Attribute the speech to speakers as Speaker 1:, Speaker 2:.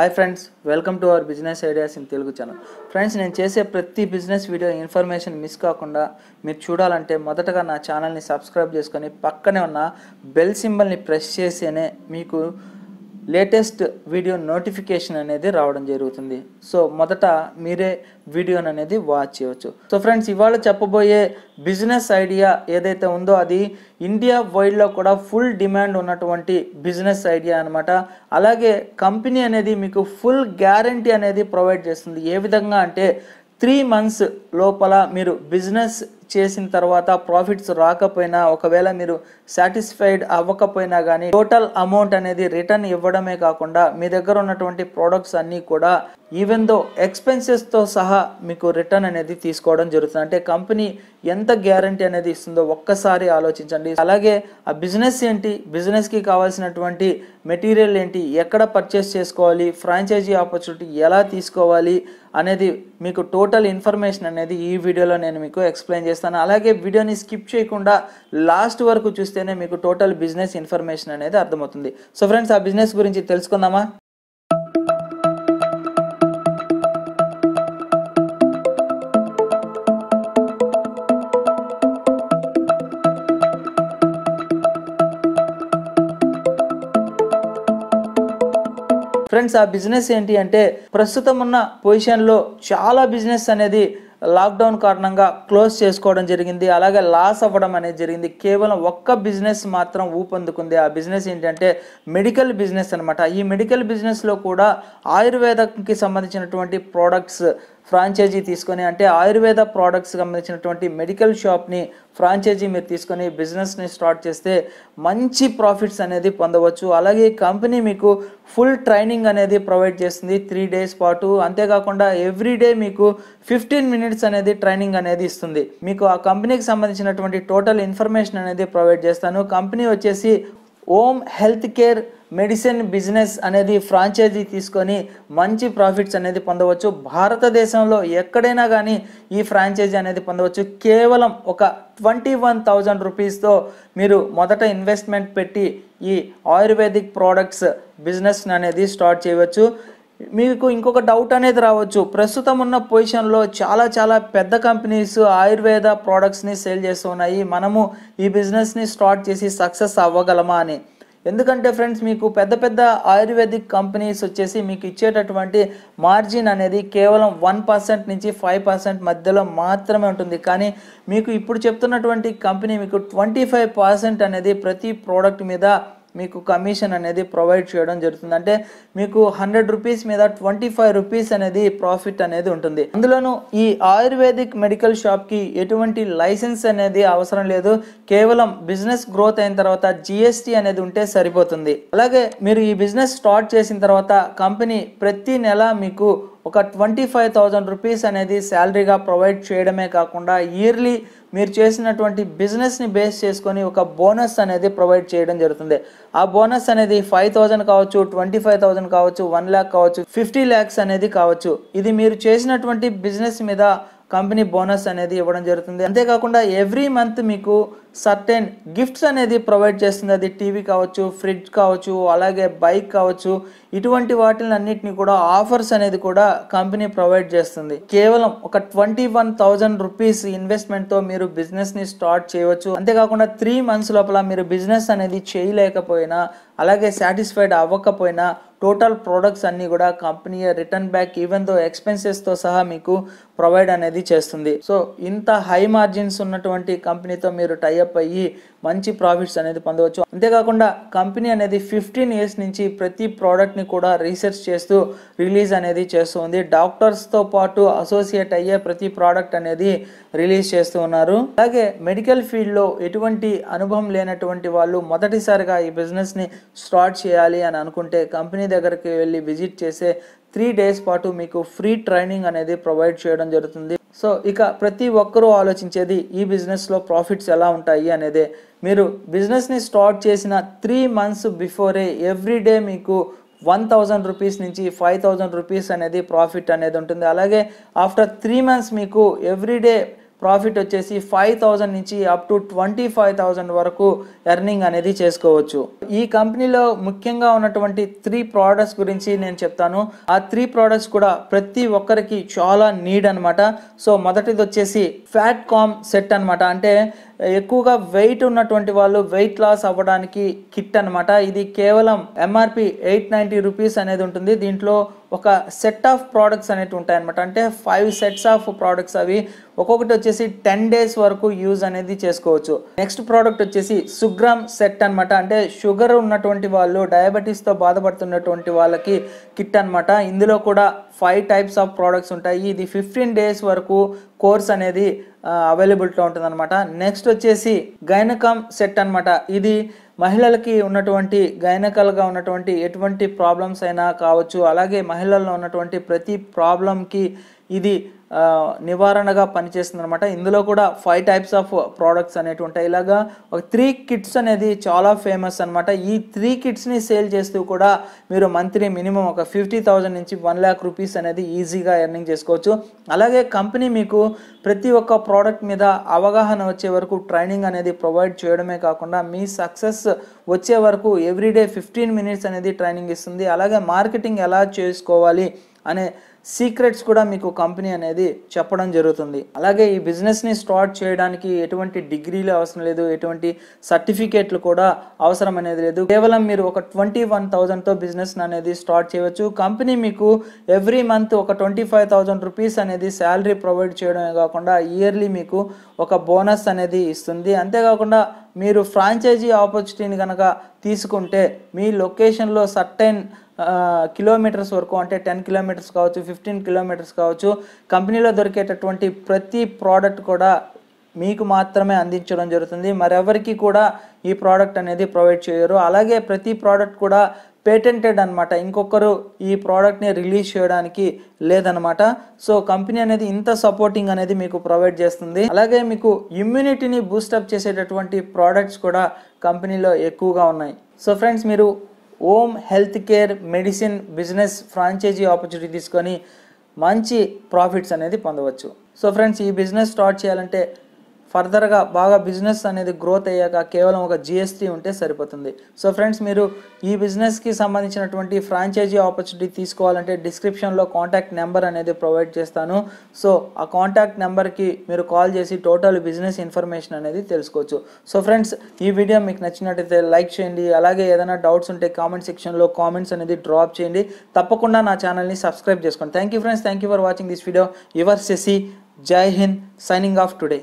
Speaker 1: hi friends welcome to our business ideas in Telugu channel friends నేను చేసే ప్రతి business video information miss కాకుండా మీరు చూడాలంటే మొదటగా నా ఛానల్ని సబ్స్క్రైబ్ చేసుకొని పక్కనే ఉన్న బెల్ సింబల్ని ప్రెస్ చేస్తేనే మీకు లేటెస్ట్ వీడియో నోటిఫికేషన్ అనేది రావడం జరుగుతుంది సో మొదట మీరే వీడియోని అనేది వాచ్ చేయవచ్చు సో ఫ్రెండ్స్ ఇవాళ చెప్పబోయే బిజినెస్ ఐడియా ఏదైతే ఉందో అది ఇండియా వైడ్లో కూడా ఫుల్ డిమాండ్ ఉన్నటువంటి బిజినెస్ ఐడియా అనమాట అలాగే కంపెనీ అనేది మీకు ఫుల్ గ్యారంటీ అనేది ప్రొవైడ్ చేస్తుంది ఏ విధంగా అంటే త్రీ మంత్స్ లోపల మీరు బిజినెస్ చేసిన తర్వాత ప్రాఫిట్స్ రాకపోయినా ఒకవేళ మీరు సాటిస్ఫైడ్ అవ్వకపోయినా కానీ టోటల్ అమౌంట్ అనేది రిటర్న్ ఇవ్వడమే కాకుండా మీ దగ్గర ఉన్నటువంటి ప్రోడక్ట్స్ అన్నీ కూడా ఈవెన్ దో ఎక్స్పెన్సెస్తో సహా మీకు రిటర్న్ అనేది తీసుకోవడం జరుగుతుంది అంటే కంపెనీ ఎంత గ్యారంటీ అనేది ఇస్తుందో ఒక్కసారి ఆలోచించండి అలాగే ఆ బిజినెస్ ఏంటి బిజినెస్కి కావాల్సినటువంటి మెటీరియల్ ఏంటి ఎక్కడ పర్చేస్ చేసుకోవాలి ఫ్రాంచైజీ ఆపర్చునిటీ ఎలా తీసుకోవాలి అనేది మీకు టోటల్ ఇన్ఫర్మేషన్ అనేది ఈ వీడియోలో నేను మీకు ఎక్స్ప్లెయిన్ చేస్తాను అలాగే వీడియోని స్కిప్ చేయకుండా లాస్ట్ వరకు చూస్తేనే మీకు టోటల్ బిజినెస్ ఇన్ఫర్మేషన్ అనేది అర్థమవుతుంది సో ఫ్రెండ్స్ ఆ బిజినెస్ గురించి తెలుసుకుందామా ఫ్రెండ్స్ ఆ బిజినెస్ ఏంటి అంటే ప్రస్తుతం ఉన్న పొజిషన్లో చాలా బిజినెస్ అనేది లాక్డౌన్ కారణంగా క్లోజ్ చేసుకోవడం జరిగింది అలాగే లాస్ అవ్వడం అనేది జరిగింది కేవలం ఒక్క బిజినెస్ మాత్రం ఊపందుకుంది ఆ బిజినెస్ ఏంటంటే మెడికల్ బిజినెస్ అనమాట ఈ మెడికల్ బిజినెస్లో కూడా ఆయుర్వేదంకి సంబంధించినటువంటి ప్రోడక్ట్స్ ఫ్రాంచైజీ తీసుకొని అంటే ఆయుర్వేద ప్రోడక్ట్స్ సంబంధించినటువంటి మెడికల్ షాప్ని ఫ్రాంచైజీ మీరు తీసుకొని బిజినెస్ని స్టార్ట్ చేస్తే మంచి ప్రాఫిట్స్ అనేది పొందవచ్చు అలాగే కంపెనీ మీకు ఫుల్ ట్రైనింగ్ అనేది ప్రొవైడ్ చేస్తుంది త్రీ డేస్ పాటు అంతేకాకుండా ఎవ్రీడే మీకు ఫిఫ్టీన్ మినిట్స్ అనేది ట్రైనింగ్ అనేది ఇస్తుంది మీకు ఆ కంపెనీకి సంబంధించినటువంటి టోటల్ ఇన్ఫర్మేషన్ అనేది ప్రొవైడ్ చేస్తాను కంపెనీ వచ్చేసి Om health care medicine business అనేది ఫ్రాంచైజీ తీసుకొని మంచి ప్రాఫిట్స్ అనేది పొందవచ్చు భారతదేశంలో ఎక్కడైనా కానీ ఈ ఫ్రాంచైజీ అనేది పొందవచ్చు కేవలం ఒక ట్వంటీ వన్ థౌజండ్ రూపీస్తో మీరు మొదట ఇన్వెస్ట్మెంట్ పెట్టి ఈ ఆయుర్వేదిక్ ప్రోడక్ట్స్ బిజినెస్ అనేది స్టార్ట్ చేయవచ్చు మీకు ఇంకొక డౌట్ అనేది రావచ్చు ప్రస్తుతం ఉన్న పొజిషన్లో చాలా చాలా పెద్ద కంపెనీస్ ఆయుర్వేద ప్రోడక్ట్స్ని సేల్ చేస్తున్నాయి మనము ఈ బిజినెస్ని స్టార్ట్ చేసి సక్సెస్ అవ్వగలమా అని ఎందుకంటే ఫ్రెండ్స్ మీకు పెద్ద పెద్ద ఆయుర్వేదిక్ కంపెనీస్ వచ్చేసి మీకు ఇచ్చేటటువంటి మార్జిన్ అనేది కేవలం వన్ పర్సెంట్ నుంచి ఫైవ్ పర్సెంట్ మధ్యలో మాత్రమే ఉంటుంది కానీ మీకు ఇప్పుడు చెప్తున్నటువంటి కంపెనీ మీకు ట్వంటీ ఫైవ్ పర్సెంట్ అనేది ప్రతి ప్రోడక్ట్ మీద మీకు కమిషన్ అనేది ప్రొవైడ్ చేయడం జరుగుతుంది అంటే మీకు హండ్రెడ్ రూపీస్ మీద ట్వంటీ ఫైవ్ రూపీస్ అనేది ప్రాఫిట్ అనేది ఉంటుంది అందులోనూ ఈ ఆయుర్వేదిక్ మెడికల్ షాప్కి ఎటువంటి లైసెన్స్ అనేది అవసరం లేదు కేవలం బిజినెస్ గ్రోత్ అయిన తర్వాత జిఎస్టి అనేది ఉంటే సరిపోతుంది అలాగే మీరు ఈ బిజినెస్ స్టార్ట్ చేసిన తర్వాత కంపెనీ ప్రతి నెల మీకు ఒక ట్వంటీ ఫైవ్ థౌజండ్ రూపీస్ అనేది శాలరీగా ప్రొవైడ్ చేయడమే కాకుండా ఇయర్లీ మీరు చేసినటువంటి బిజినెస్ని బేస్ చేసుకొని ఒక బోనస్ అనేది ప్రొవైడ్ చేయడం జరుగుతుంది ఆ బోనస్ అనేది ఫైవ్ థౌజండ్ కావచ్చు ట్వంటీ ఫైవ్ థౌజండ్ కావచ్చు వన్ ల్యాక్ కావచ్చు ఫిఫ్టీ ల్యాక్స్ అనేది కావచ్చు ఇది మీరు చేసినటువంటి బిజినెస్ మీద కంపెనీ బోనస్ అనేది ఇవ్వడం జరుగుతుంది అంతేకాకుండా ఎవ్రీ మంత్ మీకు సర్టెన్ గిఫ్ట్స్ అనేది ప్రొవైడ్ చేస్తుంది అది టీవీ కావచ్చు ఫ్రిడ్జ్ కావచ్చు అలాగే బైక్ కావచ్చు ఇటువంటి వాటిని అన్నిటిని కూడా ఆఫర్స్ అనేది కూడా కంపెనీ ప్రొవైడ్ చేస్తుంది కేవలం ఒక ట్వంటీ వన్ థౌజండ్ రూపీస్ ఇన్వెస్ట్మెంట్తో మీరు బిజినెస్ని స్టార్ట్ చేయవచ్చు అంతేకాకుండా త్రీ మంత్స్ లోపల మీరు బిజినెస్ అనేది చేయలేకపోయినా అలాగే సాటిస్ఫైడ్ అవ్వకపోయినా టోటల్ ప్రోడక్ట్స్ అన్నీ కూడా company return back even though ఎక్స్పెన్సెస్తో సహా మీకు ప్రొవైడ్ అనేది చేస్తుంది సో ఇంత హై మార్జిన్స్ ఉన్నటువంటి కంపెనీతో మీరు టై టైఅప్ అయ్యి మంచి ప్రాఫిట్స్ అనేది పొందవచ్చు అంతేకాకుండా కంపెనీ అనేది ఫిఫ్టీన్ ఇయర్స్ నుంచి ప్రతి ప్రోడక్ట్ని కూడా రీసెర్చ్ చేస్తూ రిలీజ్ అనేది చేస్తుంది డాక్టర్స్తో పాటు అసోసియేట్ అయ్యే ప్రతి ప్రోడక్ట్ అనేది రిలీజ్ చేస్తూ ఉన్నారు అలాగే మెడికల్ ఫీల్డ్లో ఎటువంటి అనుభవం లేనటువంటి వాళ్ళు మొదటిసారిగా ఈ బిజినెస్ని స్టార్ట్ చేయాలి అని అనుకుంటే కంపెనీ దగ్గరికి వెళ్ళి విజిట్ చేసే త్రీ డేస్ పాటు మీకు ఫ్రీ ట్రైనింగ్ అనేది ప్రొవైడ్ చేయడం జరుగుతుంది సో ఇక ప్రతి ఒక్కరూ ఆలోచించేది ఈ బిజినెస్లో ప్రాఫిట్స్ ఎలా ఉంటాయి అనేదే మీరు బిజినెస్ని స్టార్ట్ చేసిన త్రీ మంత్స్ బిఫోరే ఎవ్రీడే మీకు వన్ థౌజండ్ రూపీస్ నుంచి ఫైవ్ థౌజండ్ రూపీస్ అనేది ప్రాఫిట్ అనేది ఉంటుంది అలాగే ఆఫ్టర్ త్రీ మంత్స్ మీకు ఎవ్రీడే ప్రాఫిట్ వచ్చేసి ఫైవ్ థౌజండ్ నుంచి up to twenty five thousand వరకు ఎర్నింగ్ అనేది చేసుకోవచ్చు ఈ కంపెనీలో ముఖ్యంగా ఉన్నటువంటి త్రీ ప్రోడక్ట్స్ గురించి నేను చెప్తాను ఆ త్రీ ప్రోడక్ట్స్ కూడా ప్రతి ఒక్కరికి చాలా నీడ్ అనమాట సో మొదటిది వచ్చేసి ఫ్యాట్ కామ్ సెట్ అనమాట అంటే ఎక్కువగా వెయిట్ ఉన్నటువంటి వాళ్ళు వెయిట్ లాస్ అవ్వడానికి కిట్ అనమాట ఇది కేవలం ఎంఆర్పి ఎయిట్ నైంటీ రూపీస్ అనేది ఉంటుంది దీంట్లో ఒక సెట్ ఆఫ్ ప్రోడక్ట్స్ అనేవి ఉంటాయన్నమాట అంటే ఫైవ్ సెట్స్ ఆఫ్ ప్రోడక్ట్స్ అవి ఒక్కొక్కటి వచ్చేసి టెన్ డేస్ వరకు యూజ్ అనేది చేసుకోవచ్చు నెక్స్ట్ ప్రోడక్ట్ వచ్చేసి సుగ్రామ్ సెట్ అనమాట అంటే షుగర్ ఉన్నటువంటి వాళ్ళు డయాబెటీస్తో బాధపడుతున్నటువంటి వాళ్ళకి కిట్ అనమాట ఇందులో కూడా ఫైవ్ టైప్స్ ఆఫ్ ప్రోడక్ట్స్ ఉంటాయి ఇది ఫిఫ్టీన్ డేస్ వరకు కోర్స్ అనేది అవైలబిలిటీలో అనమాట నెక్స్ట్ వచ్చేసి గైనకామ్ సెట్ అనమాట ఇది మహిళలకి ఉన్నటువంటి గైనకల్గా ఉన్నటువంటి ఎటువంటి ప్రాబ్లమ్స్ అయినా కావచ్చు అలాగే మహిళల్లో ఉన్నటువంటి ప్రతి ప్రాబ్లంకి ఇది నివారణగా పనిచేస్తుందనమాట ఇందులో కూడా ఫైవ్ టైప్స్ ఆఫ్ ప్రోడక్ట్స్ అనేటివి ఉంటాయి ఇలాగా ఒక త్రీ కిట్స్ అనేది చాలా ఫేమస్ అనమాట ఈ త్రీ కిట్స్ని సేల్ చేస్తూ కూడా మీరు మంత్లీ మినిమం ఒక ఫిఫ్టీ థౌజండ్ నుంచి వన్ ల్యాక్ రూపీస్ అనేది ఈజీగా ఎర్నింగ్ చేసుకోవచ్చు అలాగే కంపెనీ మీకు ప్రతి ఒక్క ప్రోడక్ట్ మీద అవగాహన వచ్చే వరకు ట్రైనింగ్ అనేది ప్రొవైడ్ చేయడమే కాకుండా మీ సక్సెస్ వచ్చే వరకు ఎవ్రీడే ఫిఫ్టీన్ మినిట్స్ అనేది ట్రైనింగ్ ఇస్తుంది అలాగే మార్కెటింగ్ ఎలా చేసుకోవాలి అనే సీక్రెట్స్ కూడా మీకు కంపెనీ అనేది చెప్పడం జరుగుతుంది అలాగే ఈ బిజినెస్ని స్టార్ట్ చేయడానికి ఎటువంటి డిగ్రీలు అవసరం లేదు ఎటువంటి సర్టిఫికేట్లు కూడా అవసరం అనేది లేదు కేవలం మీరు ఒక ట్వంటీ వన్ థౌజండ్తో బిజినెస్ అనేది స్టార్ట్ చేయవచ్చు కంపెనీ మీకు ఎవ్రీ మంత్ ఒక ట్వంటీ ఫైవ్ థౌజండ్ రూపీస్ అనేది శాలరీ ప్రొవైడ్ చేయడమే కాకుండా ఇయర్లీ మీకు ఒక బోనస్ అనేది ఇస్తుంది అంతేకాకుండా మీరు ఫ్రాంచైజీ ఆపర్చునిటీని కనుక తీసుకుంటే మీ లొకేషన్లో సర్టైన్ కిలోమీటర్స్ వరకు అంటే టెన్ కిలోమీటర్స్ కావచ్చు ఫిఫ్టీన్ కిలోమీటర్స్ కావచ్చు కంపెనీలో దొరికేటటువంటి ప్రతి ప్రోడక్ట్ కూడా మీకు మాత్రమే అందించడం జరుగుతుంది మరెవరికి కూడా ఈ ప్రోడక్ట్ అనేది ప్రొవైడ్ చేయరు అలాగే ప్రతి ప్రోడక్ట్ కూడా పేటెంటెడ్ అనమాట ఇంకొకరు ఈ ప్రోడక్ట్ని రిలీజ్ చేయడానికి లేదనమాట సో కంపెనీ అనేది ఇంత సపోర్టింగ్ అనేది మీకు ప్రొవైడ్ చేస్తుంది అలాగే మీకు ఇమ్యూనిటీని బూస్టప్ చేసేటటువంటి ప్రోడక్ట్స్ కూడా కంపెనీలో ఎక్కువగా ఉన్నాయి సో ఫ్రెండ్స్ మీరు Om health care medicine business franchisee opportunity తీసుకొని మంచి ప్రాఫిట్స్ అనేది పొందవచ్చు సో ఫ్రెండ్స్ ఈ బిజినెస్ స్టార్ట్ చేయాలంటే ఫర్దర్గా బాగా బిజినెస్ అనేది గ్రోత్ అయ్యాక కేవలం ఒక జిఎస్టీ ఉంటే సరిపోతుంది సో ఫ్రెండ్స్ మీరు ఈ బిజినెస్కి సంబంధించినటువంటి ఫ్రాంచైజీ ఆపర్చునిటీ తీసుకోవాలంటే డిస్క్రిప్షన్లో కాంటాక్ట్ నెంబర్ అనేది ప్రొవైడ్ చేస్తాను సో ఆ కాంటాక్ట్ నెంబర్కి మీరు కాల్ చేసి టోటల్ బిజినెస్ ఇన్ఫర్మేషన్ అనేది తెలుసుకోవచ్చు సో ఫ్రెండ్స్ ఈ వీడియో మీకు నచ్చినట్టయితే లైక్ చేయండి అలాగే ఏదైనా డౌట్స్ ఉంటే కామెంట్ సెక్షన్లో కామెంట్స్ అనేది డ్రాప్ చేయండి తప్పకుండా నా ఛానల్ని సబ్స్క్రైబ్ చేసుకోండి thank you friends thank you for watching this video your సెసి Jai Hind signing off today